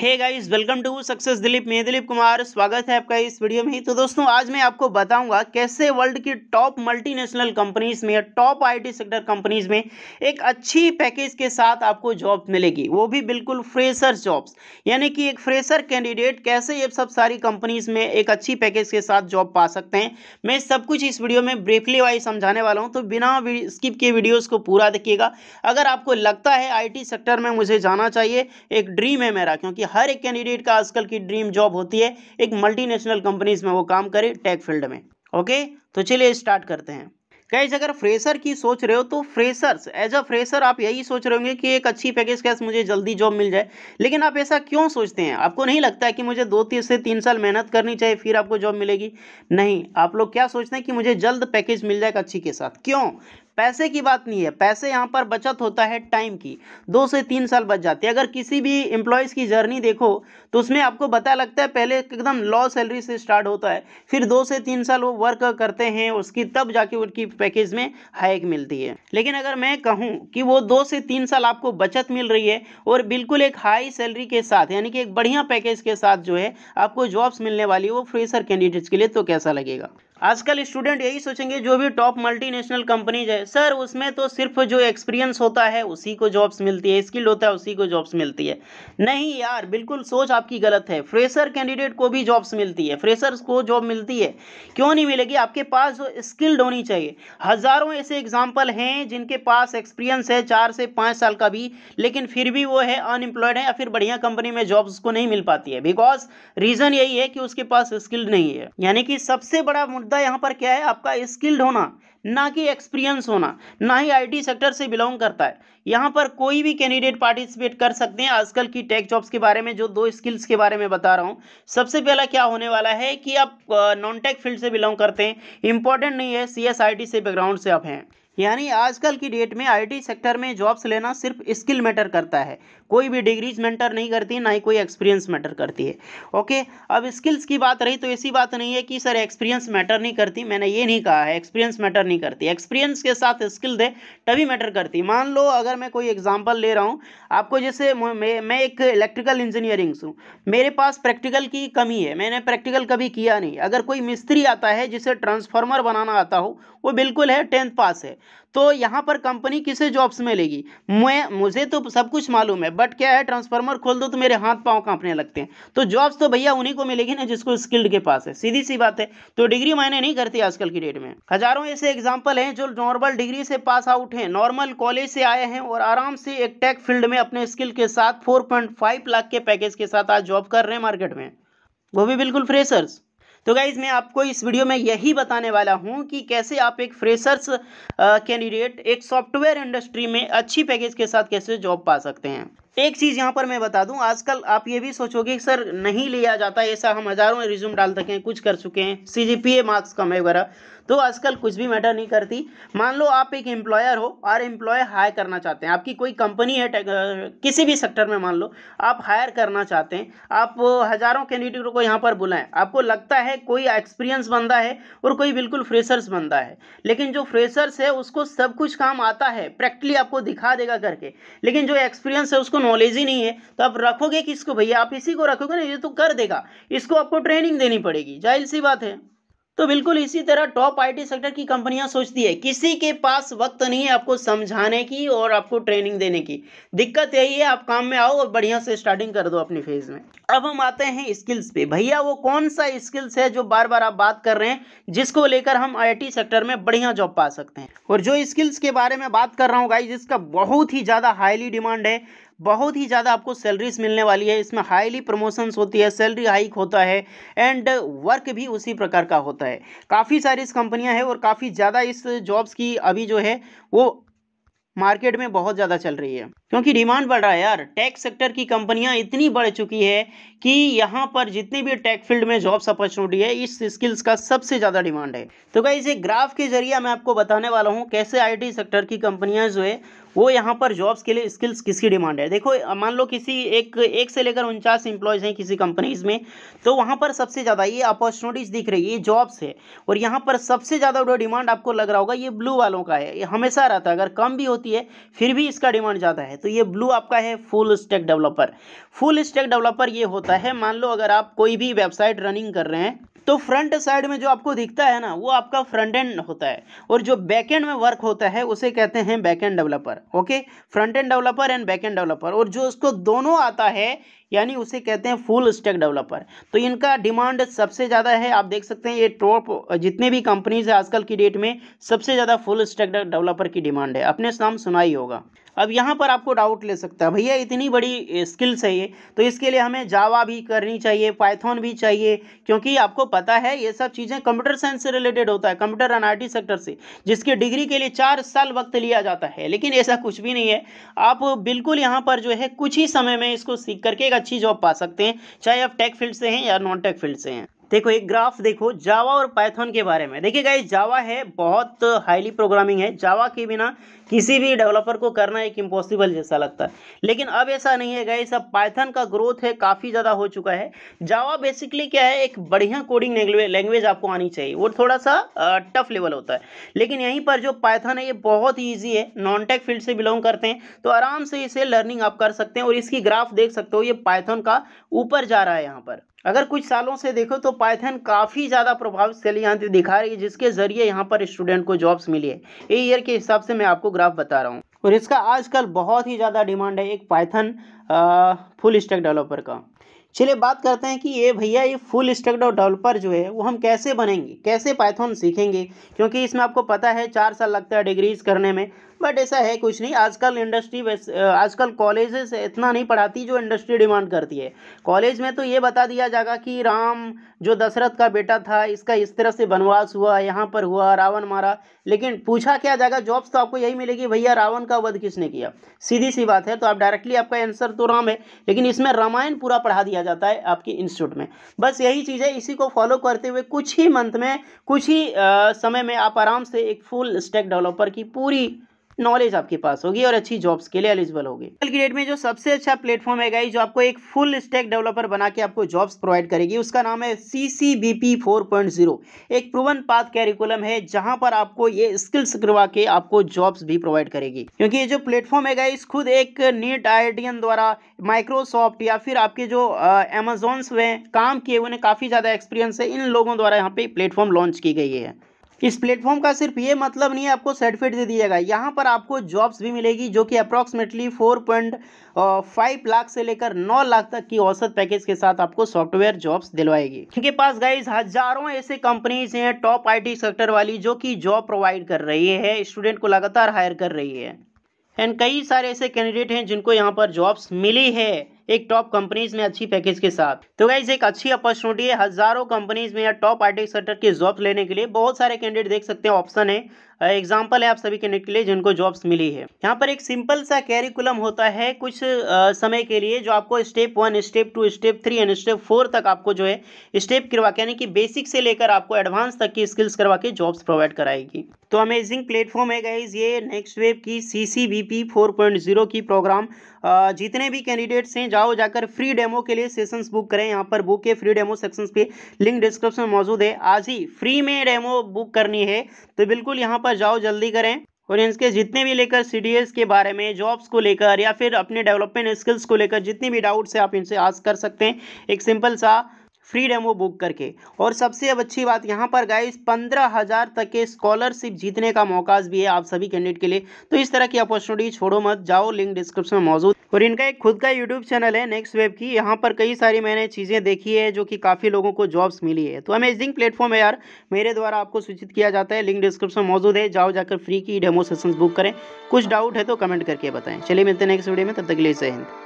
hey guys welcome to success Dilip मैं दिलीप कुमार स्वागत है आपका इस वीडियो में तो दोस्तों आज मैं आपको बताऊंगा कैसे वर्ल्ड की टॉप मल्टीनेशनल कंपनीज में टॉप आईटी सेक्टर कंपनीज में एक अच्छी पैकेज के साथ आपको जॉब मिलेगी वो भी बिल्कुल फ्रेशर जॉब्स यानी कि एक फ्रेशर कैंडिडेट कैसे ये सब सारी कंपनीज में एक अच्छी पैकेज के साथ जॉब पा सकते हैं मैं सब कुछ इस वीडियो में ब्रीफली वाइज समझाने वाला हूँ तो बिना स्किप के वीडियोज़ को पूरा देखिएगा अगर आपको लगता है आई सेक्टर में मुझे जाना चाहिए एक ड्रीम है मेरा क्योंकि हर एक कैंडिडेट का आजकल की ड्रीम जॉब होती है एक मल्टीनेशनल कंपनीज में वो काम करे टेक फील्ड में ओके तो चलिए स्टार्ट करते हैं गाइज अगर फ्रेशर की सोच रहे हो तो फ्रेशर्स एज अ फ्रेशर आप यही सोच रहे होंगे कि एक अच्छी पैकेज कैश मुझे जल्दी जॉब मिल जाए लेकिन आप ऐसा क्यों सोचते हैं आपको नहीं लगता है कि मुझे दो तीन से तीन साल मेहनत करनी चाहिए फिर आपको जॉब मिलेगी नहीं आप लोग क्या सोचते हैं कि मुझे जल्द पैकेज मिल जाएगा अच्छी के साथ क्यों पैसे की बात नहीं है पैसे यहाँ पर बचत होता है टाइम की दो से तीन साल बच जाते हैं अगर किसी भी एम्प्लॉयज़ की जर्नी देखो तो उसमें आपको पता लगता है पहले एकदम लो सैलरी से स्टार्ट होता है फिर दो से तीन साल वो वर्क करते हैं उसकी तब जाके उनकी पैकेज में हाइक मिलती है लेकिन अगर मैं कहूँ कि वो दो से तीन साल आपको बचत मिल रही है और बिल्कुल एक हाई सैलरी के साथ यानी कि एक बढ़िया पैकेज के साथ जो है आपको जॉब्स मिलने वाली है वो फ्रेशर कैंडिडेट्स के लिए तो कैसा लगेगा आजकल स्टूडेंट यही सोचेंगे जो भी टॉप मल्टीनेशनल कंपनीज है सर उसमें तो सिर्फ जो एक्सपीरियंस होता है उसी को जॉब्स मिलती है स्किल होता है उसी को जॉब्स मिलती है नहीं यार बिल्कुल सोच आपकी गलत है फ्रेशर कैंडिडेट को भी जॉब्स मिलती है फ्रेशर्स को जॉब मिलती है क्यों नहीं मिलेगी आपके पास जो स्किल्ड होनी चाहिए हज़ारों ऐसे एग्जाम्पल हैं जिनके पास एक्सपीरियंस है चार से पाँच साल का भी लेकिन फिर भी वो है अनएम्प्लॉयड है या फिर बढ़िया कंपनी में जॉब्स को नहीं मिल पाती है बिकॉज रीज़न यही है कि उसके पास स्किल्ड नहीं है यानी कि सबसे बड़ा मुद्दा यहाँ पर क्या है आपका स्किल्ड होना ना कि एक्सपीरियंस होना ना ही आईटी सेक्टर से बिलोंग करता है यहाँ पर कोई भी कैंडिडेट पार्टिसिपेट कर सकते हैं आजकल की टेक जॉब्स के बारे में जो दो स्किल्स के बारे में बता रहा हूँ सबसे पहला क्या होने वाला है कि आप नॉन टेक फील्ड से बिलोंग करते हैं इंपॉर्टेंट नहीं है सी से बैकग्राउंड से आप हैं यानी आजकल की डेट में आईटी सेक्टर में जॉब्स लेना सिर्फ स्किल मैटर करता है कोई भी डिग्रीज मैटर नहीं करती ना ही कोई एक्सपीरियंस मैटर करती है ओके अब स्किल्स की बात रही तो ऐसी बात नहीं है कि सर एक्सपीरियंस मैटर नहीं करती मैंने ये नहीं कहा है एक्सपीरियंस मैटर नहीं नहीं करती एक्सपीरियंस के साथ स्किल दे तभी मैटर करती मान लो अगर मैं कोई एग्जाम्पल ले रहा हूँ आपको जैसे मैं मैं एक इलेक्ट्रिकल इंजीनियरिंग हूँ मेरे पास प्रैक्टिकल की कमी है मैंने प्रैक्टिकल कभी किया नहीं अगर कोई मिस्त्री आता है जिसे ट्रांसफार्मर बनाना आता हो वो बिल्कुल है टेंथ पास है तो यहाँ पर कंपनी किसे जॉब्स में लेगी मैं मुझे तो सब कुछ मालूम है बट क्या है ट्रांसफार्मर खोल दो तो मेरे हाथ पाँव कांपने लगते हैं तो जॉब्स तो भैया उन्हीं को मिलेगी ना जिसको स्किल्ड के पास है सीधी सी बात है तो डिग्री मायने नहीं करती आजकल की डेट में हजारों ऐसे एग्जाम्पल हैं जो नॉर्मल डिग्री से पास आउट हैं नॉर्मल कॉलेज से आए हैं और आराम से एक टेक फील्ड में अपने स्किल के साथ फोर लाख के पैकेज के साथ आज जॉब कर रहे हैं मार्केट में वो भी बिल्कुल फ्रेशर्स तो गाइज़ मैं आपको इस वीडियो में यही बताने वाला हूँ कि कैसे आप एक फ्रेशर्स कैंडिडेट एक सॉफ्टवेयर इंडस्ट्री में अच्छी पैकेज के साथ कैसे जॉब पा सकते हैं एक चीज़ यहाँ पर मैं बता दूं आजकल आप ये भी सोचोगे सर नहीं लिया जाता ऐसा हम हज़ारों रिज्यूम डाल सके हैं कुछ कर चुके हैं सी जी पी ए मार्क्स कम है वगैरह तो आजकल कुछ भी मैटर नहीं करती मान लो आप एक एम्प्लॉयर हो और एम्प्लॉय हायर करना चाहते हैं आपकी कोई कंपनी है किसी भी सेक्टर में मान लो आप हायर करना चाहते हैं आप हज़ारों कैंडिडेटों को यहाँ पर बुलाएं आपको लगता है कोई एक्सपीरियंस बंदा है और कोई बिल्कुल फ्रेशर्स बंदा है लेकिन जो फ्रेशर्स है उसको सब कुछ काम आता है प्रैक्टिकली आपको दिखा देगा करके लेकिन जो एक्सपीरियंस है उसको नॉलेज ही नहीं है तो आप रखोगे किसको भैया आप इसी को रखोगे ना ये तो कर देगा इसको आपको ट्रेनिंग देनी पड़ेगी जाहिर सी बात है तो बिल्कुल इसी तरह टॉप आईटी सेक्टर की कंपनियां सोचती है किसी के पास वक्त नहीं है आपको समझाने की और आपको ट्रेनिंग देने की दिक्कत यही है आप काम में आओ और बढ़िया से स्टार्टिंग कर दो अपनी फेज में अब हम आते हैं स्किल्स पे भैया वो कौन सा स्किल्स है जो बार बार आप बात कर रहे हैं जिसको लेकर हम आई सेक्टर में बढ़िया जॉब पा सकते हैं और जो स्किल्स के बारे में बात कर रहा हूँ गाई जिसका बहुत ही ज़्यादा हाईली डिमांड है बहुत ही ज़्यादा आपको सैलरीज मिलने वाली है इसमें हाईली प्रमोशंस होती है सैलरी हाइक होता है एंड वर्क भी उसी प्रकार का होता है काफ़ी सारी इस कंपनियां हैं और काफ़ी ज़्यादा इस जॉब्स की अभी जो है वो मार्केट में बहुत ज़्यादा चल रही है क्योंकि डिमांड बढ़ रहा है यार टेक सेक्टर की कंपनियां इतनी बढ़ चुकी है कि यहाँ पर जितनी भी टेक फील्ड में जॉब्स अपॉर्चुनिटी है इस स्किल्स का सबसे ज़्यादा डिमांड है तो क्या इसे ग्राफ के जरिए मैं आपको बताने वाला हूँ कैसे आईटी सेक्टर की कंपनियाँ जो है वो यहाँ पर जॉब्स के लिए स्किल्स किसकी डिमांड है देखो मान लो किसी एक एक से लेकर उनचास इंप्लॉयज़ हैं किसी कंपनीज में तो वहाँ पर सबसे ज़्यादा ये अपॉर्चुनिटीज़ दिख रही है जॉब्स है और यहाँ पर सबसे ज़्यादा जो डिमांड आपको लग रहा होगा ये ब्लू वालों का है हमेशा रहता है अगर कम भी होती है फिर भी इसका डिमांड ज़्यादा है है तो ये ब्लू आपका है full stack developer full stack developer ये होता है मान लो अगर आप कोई भी वेबसाइट रनिंग कर रहे हैं तो फ्रंट साइड में जो आपको दिखता है ना वो आपका फ्रंट एंड होता है और जो बैक एंड में वर्क होता है उसे कहते हैं back end developer okay front end developer and back end developer और जो उसको दोनों आता है यानी उसे कहते हैं फुल स्टैक डेवलपर तो इनका डिमांड सबसे ज़्यादा है आप देख सकते हैं ये टॉप जितने भी कंपनीज है आजकल की डेट में सबसे ज़्यादा फुल स्टैक डेवलपर की डिमांड है अपने नाम सुना ही होगा अब यहाँ पर आपको डाउट ले सकता है भैया इतनी बड़ी स्किल्स है ये तो इसके लिए हमें जावा भी करनी चाहिए पाइथॉन भी चाहिए क्योंकि आपको पता है ये सब चीज़ें कंप्यूटर साइंस से रिलेटेड होता है कंप्यूटर एनआईटी सेक्टर से जिसके डिग्री के लिए चार साल वक्त लिया जाता है लेकिन ऐसा कुछ भी नहीं है आप बिल्कुल यहाँ पर जो है कुछ ही समय में इसको सीख करके एक अच्छी जॉब पा सकते हैं चाहे आप टेक फील्ड से हैं या नॉन टेक फील्ड से हैं देखो एक ग्राफ देखो जावा और पाइथन के बारे में देखिए गाइस जावा है बहुत हाईली प्रोग्रामिंग है जावा के बिना किसी भी डेवलपर को करना एक इम्पॉसिबल जैसा लगता है लेकिन अब ऐसा नहीं है गाइस अब पाइथन का ग्रोथ है काफ़ी ज़्यादा हो चुका है जावा बेसिकली क्या है एक बढ़िया कोडिंग लैंग्वेज आपको आनी चाहिए वो थोड़ा सा टफ लेवल होता है लेकिन यहीं पर जो पाइथन है ये बहुत ईजी है नॉन टेक फील्ड से बिलोंग करते हैं तो आराम से इसे लर्निंग आप कर सकते हैं और इसकी ग्राफ देख सकते हो ये पाइथन का ऊपर जा रहा है यहाँ पर अगर कुछ सालों से देखो तो पाइथन काफ़ी ज़्यादा प्रभावशाली यहाँ दिखा रही है जिसके ज़रिए यहाँ पर स्टूडेंट को जॉब्स मिली है ए ईयर के हिसाब से मैं आपको ग्राफ बता रहा हूँ और इसका आजकल बहुत ही ज़्यादा डिमांड है एक पाइथन फुल स्टैक डेवलपर का चलिए बात करते हैं कि ये भैया ये फुल स्टैक डेवलपर जो है वो हम कैसे बनेंगे कैसे पाइथन सीखेंगे क्योंकि इसमें आपको पता है चार साल लगता है डिग्रीज करने में बट ऐसा है कुछ नहीं आजकल इंडस्ट्री आजकल कॉलेजेस इतना नहीं पढ़ाती जो इंडस्ट्री डिमांड करती है कॉलेज में तो ये बता दिया जाएगा कि राम जो दशरथ का बेटा था इसका इस तरह से वनवास हुआ यहाँ पर हुआ रावण मारा लेकिन पूछा क्या जाएगा जॉब्स तो आपको यही मिलेगी भैया रावण का वध किसने किया सीधी सी बात है तो आप डायरेक्टली आपका आंसर तो राम है लेकिन इसमें रामायण पूरा पढ़ा दिया जाता है आपके इंस्टीट्यूट में बस यही चीज़ है इसी को फॉलो करते हुए कुछ ही मंथ में कुछ ही आ, समय में आप आराम से एक फुल स्टेक डेवलपर की पूरी नॉलेज आपके पास होगी और अच्छी जॉब्स के लिए एलिजिबल होगी कल की डेट में जो सबसे अच्छा प्लेटफॉर्म है गाई जो आपको एक फुल स्टैक डेवलपर बना के आपको जॉब्स प्रोवाइड करेगी उसका नाम है C C B P four point zero एक प्रूवन पाथ कैरिकुलम है जहां पर आपको ये स्किल्स करवा के आपको जॉब्स भी प्रोवाइड करेगी क्योंकि ये जो प्लेटफॉर्म है गाइस खुद एक नीट आई द्वारा माइक्रोसॉफ्ट या फिर आपके जो अमेजोन्स में काम किए उन्हें काफ़ी ज़्यादा एक्सपीरियंस है इन लोगों द्वारा यहाँ पे प्लेटफॉर्म लॉन्च की गई है इस प्लेटफॉर्म का सिर्फ ये मतलब नहीं है आपको सर्टिफिकेट दे दिया जाएगा यहाँ पर आपको जॉब्स भी मिलेगी जो कि approximately four point five lakh से लेकर नौ लाख तक की औसत पैकेज के साथ आपको सॉफ्टवेयर जॉब्स दिलवाएगी इनके पास गाइज हजारों ऐसे कंपनीज हैं टॉप आईटी सेक्टर वाली जो कि जॉब प्रोवाइड कर रही है स्टूडेंट को लगातार हायर कर रही है एंड कई सारे ऐसे कैंडिडेट हैं जिनको यहाँ पर जॉब्स मिली है एक टॉप कंपनीज में अच्छी पैकेज के साथ तो गाइज एक अच्छी अपॉर्चुनिटी है हजारों कंपनीज में या टॉप आईटी सेक्टर के जॉब्स लेने के लिए बहुत सारे कैंडिडेट देख सकते हैं ऑप्शन है एग्जाम्पल है आप सभी कैंडिडेट के लिए जिनको जॉब्स मिली है यहाँ पर एक सिंपल सा कैरिकुलम होता है कुछ आ, समय के लिए जो आपको step one step two step three and step four तक आपको जो है स्टेप करवा के यानी कि बेसिक से लेकर आपको एडवांस तक की स्किल्स करवा के जॉब्स प्रोवाइड कराएगी तो अमेजिंग प्लेटफॉर्म है गाइज ये नेक्स्ट वेब की सी सी की प्रोग्राम जितने भी कैंडिडेट्स हैं जाओ जाकर फ्री डेमो के लिए सेशंस बुक करें यहाँ पर बुक के फ्री डेमो सेक्शंस पे लिंक डिस्क्रिप्शन में मौजूद है आज ही फ्री में डेमो बुक करनी है तो बिल्कुल यहाँ पर जाओ जल्दी करें और इनके जितने भी लेकर सी के बारे में जॉब्स को लेकर या फिर अपने डेवलपमेंट स्किल्स को लेकर जितनी भी डाउट्स है आप इनसे आज कर सकते हैं एक सिंपल सा फ्री डेमो बुक करके और सबसे अब अच्छी बात यहाँ पर इस पंद्रह हज़ार तक के स्कॉलरशिप जीतने का मौका भी है आप सभी कैंडिडेट के लिए तो इस तरह की अपॉर्चुनिटी छोड़ो मत जाओ लिंक डिस्क्रिप्शन में मौजूद और इनका एक खुद का यूट्यूब चैनल है नेक्स्ट वेब की यहाँ पर कई सारी मैंने चीज़ें देखी है जो कि काफ़ी लोगों को जॉब्स मिली है तो अमेजिंग प्लेटफॉर्म है यार मेरे द्वारा आपको सूचित किया जाता है लिंक डिस्क्रिप्शन मौजूद है जाओ जाकर फ्री की डेमो सेशन बुक करें कुछ डाउट है तो कमेंट करके बताएँ चलिए मिलते हैं नेक्स्ट वीडियो में तब तक ले सही